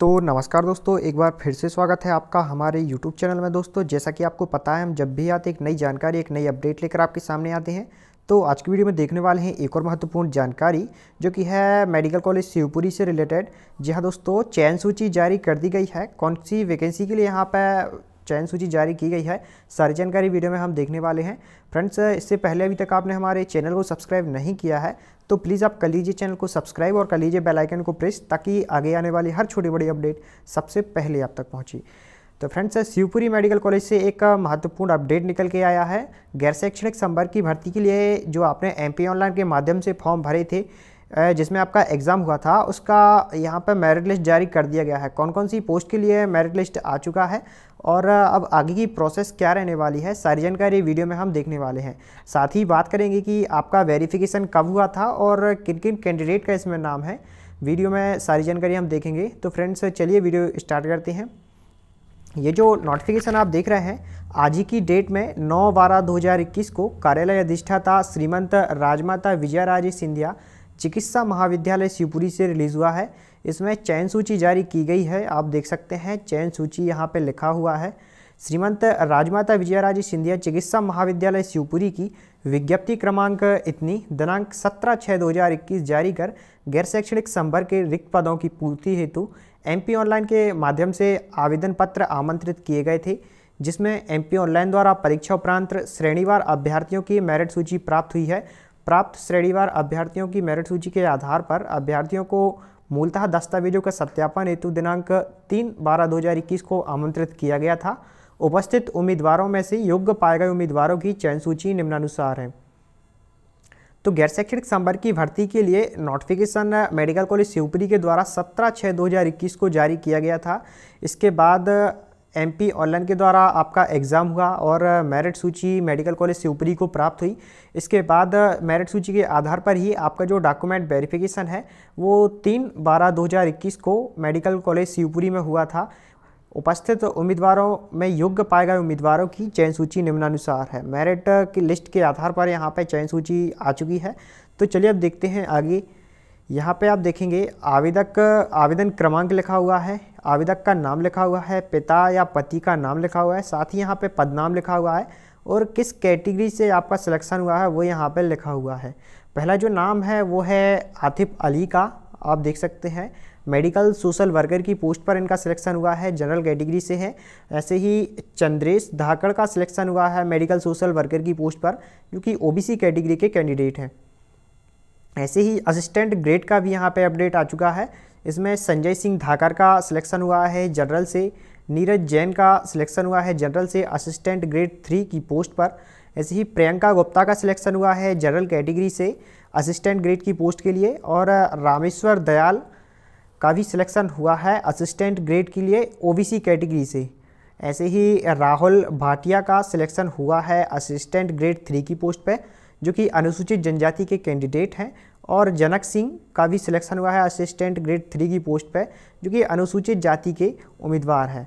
तो नमस्कार दोस्तों एक बार फिर से स्वागत है आपका हमारे YouTube चैनल में दोस्तों जैसा कि आपको पता है हम जब भी आते एक नई जानकारी एक नई अपडेट लेकर आपके सामने आते हैं तो आज की वीडियो में देखने वाले हैं एक और महत्वपूर्ण जानकारी जो कि है मेडिकल कॉलेज शिवपुरी से रिलेटेड जी हाँ दोस्तों चयन सूची जारी कर दी गई है कौन सी वैकेंसी के लिए यहाँ पर चयन सूची जारी की गई है सारी जानकारी वीडियो में हम देखने वाले हैं फ्रेंड्स इससे पहले अभी तक आपने हमारे चैनल को सब्सक्राइब नहीं किया है तो प्लीज़ आप कर लीजिए चैनल को सब्सक्राइब और कर लीजिए बेलाइकन को प्रेस ताकि आगे आने वाली हर छोटी बड़ी अपडेट सबसे पहले आप तक पहुँची तो फ्रेंड्स शिवपुरी मेडिकल कॉलेज से एक महत्वपूर्ण अपडेट निकल के आया है गैर शैक्षणिक संवर्ग की भर्ती के लिए जो आपने एम ऑनलाइन के माध्यम से फॉर्म भरे थे जिसमें आपका एग्ज़ाम हुआ था उसका यहाँ पर मेरिट लिस्ट जारी कर दिया गया है कौन कौन सी पोस्ट के लिए मेरिट लिस्ट आ चुका है और अब आगे की प्रोसेस क्या रहने वाली है सारी जानकारी वीडियो में हम देखने वाले हैं साथ ही बात करेंगे कि आपका वेरिफिकेशन कब हुआ था और किन किन कैंडिडेट का इसमें नाम है वीडियो में सारी जानकारी हम देखेंगे तो फ्रेंड्स चलिए वीडियो स्टार्ट करते हैं ये जो नोटिफिकेशन आप देख रहे हैं आज ही की डेट में 9 बारह 2021 को कार्यालय अधिष्ठाता श्रीमंत राजमाता विजया राजे सिंधिया चिकित्सा महाविद्यालय शिवपुरी से रिलीज़ हुआ है इसमें चयन सूची जारी की गई है आप देख सकते हैं चयन सूची यहाँ पर लिखा हुआ है श्रीमंत राजमाता विजयराजे सिंधिया चिकित्सा महाविद्यालय शिवपुरी की विज्ञप्ति क्रमांक इतनी दिनांक 17 छः 2021 जारी कर गैर शैक्षणिक संवर्ग के रिक्त पदों की पूर्ति हेतु एमपी ऑनलाइन के माध्यम से आवेदन पत्र आमंत्रित किए गए थे जिसमें एमपी ऑनलाइन द्वारा परीक्षा उपरांत श्रेणीवार अभ्यर्थियों की मेरिट सूची प्राप्त हुई है प्राप्त श्रेणीवार अभ्यर्थियों की मेरिट सूची के आधार पर अभ्यर्थियों को मूलतः दस्तावेजों का सत्यापन हेतु दिनांक तीन बारह दो हज़ार इक्कीस को आमंत्रित किया गया था उपस्थित उम्मीदवारों में से योग्य पाए गए उम्मीदवारों की चयन सूची निम्नानुसार है तो गैर शैक्षणिक संवर्ग की भर्ती के लिए नोटिफिकेशन मेडिकल कॉलेज शिवपुरी के द्वारा 17 छः 2021 को जारी किया गया था इसके बाद एमपी ऑनलाइन के द्वारा आपका एग्ज़ाम हुआ और मेरिट सूची मेडिकल कॉलेज शिवपुरी को प्राप्त हुई इसके बाद मेरिट सूची के आधार पर ही आपका जो डॉक्यूमेंट वेरिफिकेशन है वो तीन बारह दो हज़ार इक्कीस को मेडिकल कॉलेज शिवपुरी में हुआ था उपस्थित उम्मीदवारों में योग्य पाए गए उम्मीदवारों की चयन सूची निम्नानुसार है मेरिट की लिस्ट के आधार पर यहाँ पर चयन सूची आ चुकी है तो चलिए अब देखते हैं आगे यहाँ पे आप देखेंगे आवेदक आवेदन क्रमांक लिखा हुआ है आवेदक का नाम लिखा हुआ है पिता या पति का नाम लिखा हुआ है साथ ही यहाँ पे पदनाम लिखा हुआ है और किस कैटेगरी से आपका सिलेक्शन हुआ है वो यहाँ पे लिखा हुआ है पहला जो नाम है वो है आतिफ अली का आप देख सकते हैं मेडिकल सोशल वर्कर की पोस्ट पर इनका सिलेक्शन हुआ है जनरल कैटेगरी से है ऐसे ही चंद्रेश धाकड़ का सिलेक्शन हुआ है मेडिकल सोशल वर्कर की पोस्ट पर जो कि ओ कैटेगरी के कैंडिडेट हैं ऐसे ही असिस्टेंट ग्रेड का भी यहाँ पे अपडेट आ चुका है इसमें संजय सिंह धाकर का सिलेक्शन हुआ है जनरल से नीरज जैन का सिलेक्शन हुआ है जनरल से असिस्टेंट ग्रेड थ्री की पोस्ट पर ऐसे ही प्रियंका गुप्ता का सिलेक्शन हुआ है जनरल कैटेगरी से असिस्टेंट ग्रेड की पोस्ट के लिए और रामेश्वर दयाल का भी सिलेक्शन हुआ है असिस्टेंट ग्रेड के लिए ओ कैटेगरी से ऐसे ही राहुल भाटिया का सिलेक्शन हुआ है असिस्टेंट ग्रेड थ्री की पोस्ट पर जो कि अनुसूचित जनजाति के कैंडिडेट हैं और जनक सिंह का भी सिलेक्शन हुआ है असिस्टेंट ग्रेड थ्री की पोस्ट पर जो कि अनुसूचित जाति के उम्मीदवार हैं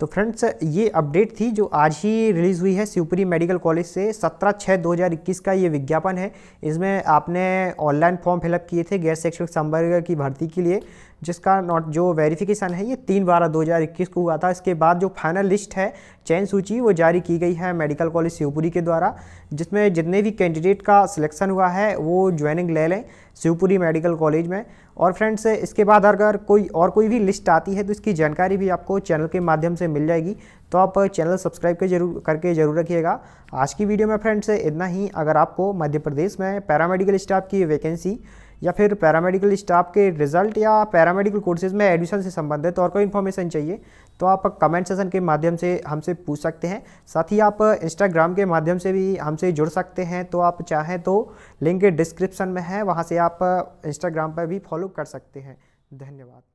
तो फ्रेंड्स ये अपडेट थी जो आज ही रिलीज़ हुई है शिवपुरी मेडिकल कॉलेज से 17 छः 2021 का ये विज्ञापन है इसमें आपने ऑनलाइन फॉर्म फिलअप किए थे गैर शैक्षणिक संवर्ग की भर्ती के लिए जिसका नॉट जो वेरिफिकेशन है ये तीन बारह 2021 को हुआ था इसके बाद जो फाइनल लिस्ट है चयन सूची वो जारी की गई है मेडिकल कॉलेज शिवपुरी के द्वारा जिसमें जितने भी कैंडिडेट का सिलेक्शन हुआ है वो ज्वाइनिंग ले लें शिवपुरी मेडिकल कॉलेज में और फ्रेंड्स इसके बाद अगर कोई और कोई भी लिस्ट आती है तो इसकी जानकारी भी आपको चैनल के माध्यम से मिल जाएगी तो आप चैनल सब्सक्राइब के जरूर करके जरूर रखिएगा आज की वीडियो में फ्रेंड्स इतना ही अगर आपको मध्य प्रदेश में पैरामेडिकल स्टाफ की वैकेंसी या फिर पैरामेडिकल स्टाफ के रिजल्ट या पैरामेडिकल कोर्सेज में एडमिशन से संबंधित और कोई इन्फॉर्मेशन चाहिए तो आप कमेंट सेशन के माध्यम से हमसे पूछ सकते हैं साथ ही आप इंस्टाग्राम के माध्यम से भी हमसे जुड़ सकते हैं तो आप चाहें तो लिंक डिस्क्रिप्शन में है वहाँ से आप इंस्टाग्राम पर भी फॉलो कर सकते हैं धन्यवाद